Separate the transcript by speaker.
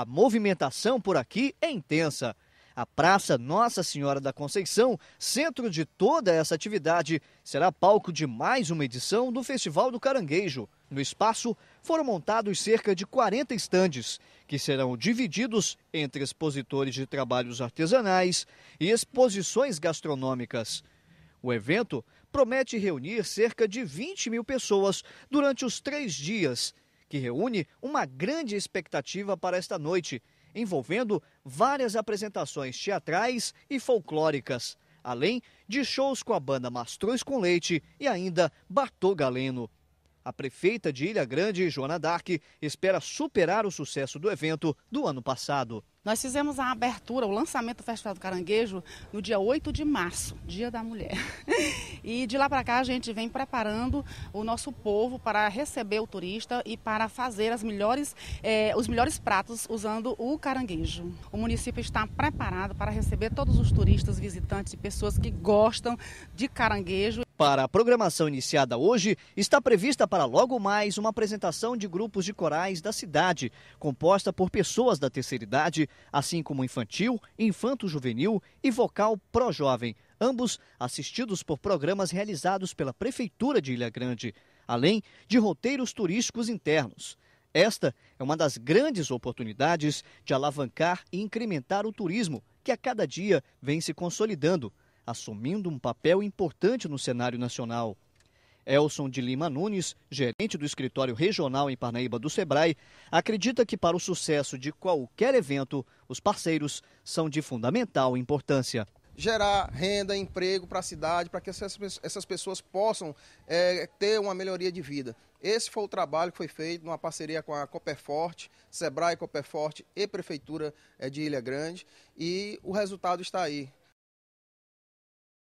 Speaker 1: A movimentação por aqui é intensa. A Praça Nossa Senhora da Conceição, centro de toda essa atividade, será palco de mais uma edição do Festival do Caranguejo. No espaço foram montados cerca de 40 estandes, que serão divididos entre expositores de trabalhos artesanais e exposições gastronômicas. O evento promete reunir cerca de 20 mil pessoas durante os três dias que reúne uma grande expectativa para esta noite, envolvendo várias apresentações teatrais e folclóricas, além de shows com a banda Mastrões com Leite e ainda Batô Galeno. A prefeita de Ilha Grande, Joana Dark, espera superar o sucesso do evento do ano passado.
Speaker 2: Nós fizemos a abertura, o lançamento do Festival do Caranguejo no dia 8 de março, Dia da Mulher. E de lá para cá a gente vem preparando o nosso povo para receber o turista e para fazer as melhores, eh, os melhores pratos usando o caranguejo. O município está preparado para receber todos os turistas, visitantes e pessoas que gostam de caranguejo.
Speaker 1: Para a programação iniciada hoje, está prevista para logo mais uma apresentação de grupos de corais da cidade, composta por pessoas da terceira idade assim como infantil, infanto-juvenil e vocal pró-jovem, ambos assistidos por programas realizados pela Prefeitura de Ilha Grande, além de roteiros turísticos internos. Esta é uma das grandes oportunidades de alavancar e incrementar o turismo, que a cada dia vem se consolidando, assumindo um papel importante no cenário nacional. Elson de Lima Nunes, gerente do escritório regional em Parnaíba do Sebrae, acredita que para o sucesso de qualquer evento, os parceiros são de fundamental importância
Speaker 3: gerar renda, emprego para a cidade, para que essas, pessoas possam é, ter uma melhoria de vida. Esse foi o trabalho que foi feito numa parceria com a Copperforte, Sebrae Copperforte e Prefeitura eh, de Ilha Grande, e o resultado está aí.